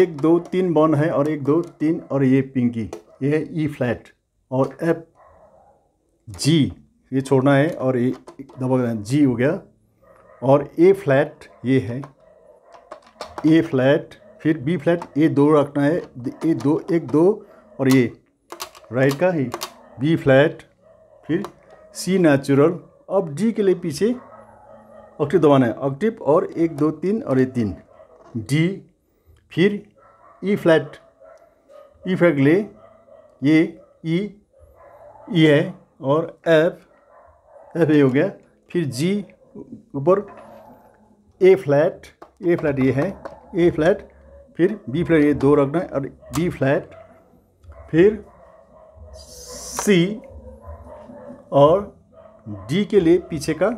एक दो तीन बॉन है और एक दो तीन और ये पिंकी ये है ई e फ्लैट और एफ जी ये छोड़ना है और ये दबा जी हो गया और ए फ्लैट ये है ए फ्लैट फिर बी फ्लैट ए दो रखना है ए दो एक दो और ये राइट का ही बी फ्लैट फिर सी नेचुरल अब डी के लिए पीछे ऑक्टिव दबाना है ऑक्टिव और एक दो तीन और ये तीन डी फिर ई फ्लैट ई फ्लैट ले ये ई e, ई e है और एफ एफ ये हो गया फिर जी ऊपर ए फ्लैट ए फ्लैट ये है ए फ्लैट फिर बी फ्लैट ये दो रखना है और बी फ्लैट फिर सी और डी के लिए पीछे का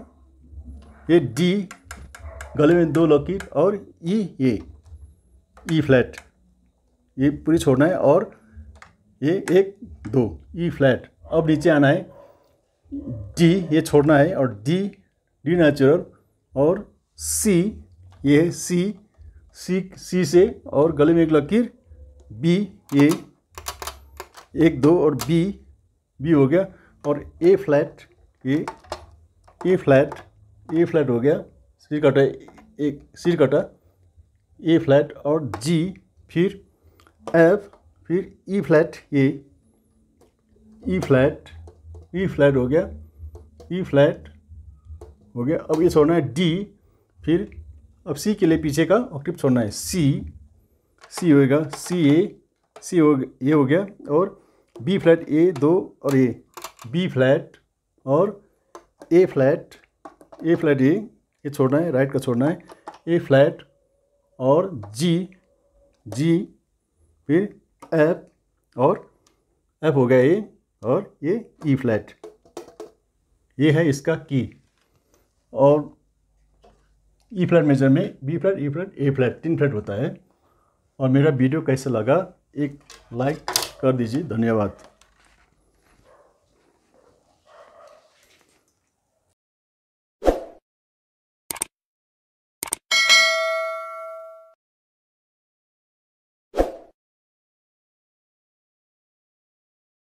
ये डी गले में दो लकीर और ई e ये ई e फ्लैट ये पूरी छोड़ना है और ये एक दो ई e फ्लैट अब नीचे आना है डी ये छोड़ना है और डी डी नेचुरल और सी ये सी सी सी से और गले में एक लकीर बी ए एक दो और बी बी हो गया और A flat A A flat A flat हो गया सिर कटा एक सिर कटा ए फ्लैट और जी फिर एफ फिर E flat A E flat E flat हो गया ई e फ्लैट हो गया अब ये छोड़ना है डी फिर अब सी के लिए पीछे का ऑक्टिव छोड़ना है सी सी होएगा सी ए सी हो ए हो गया और बी फ्लैट ए दो और ए बी फ्लैट और ए फ्लैट ए फ्लैट ए ये छोड़ना है राइट का छोड़ना है ए फ्लैट और जी जी फिर एफ और एफ हो गया ये और ये ई e फ्लैट ये है इसका की और ई फ्लैट मेजर में B flat E flat A flat तीन फ्लैट होता है और मेरा वीडियो कैसा लगा एक लाइक कर दीजिए धन्यवाद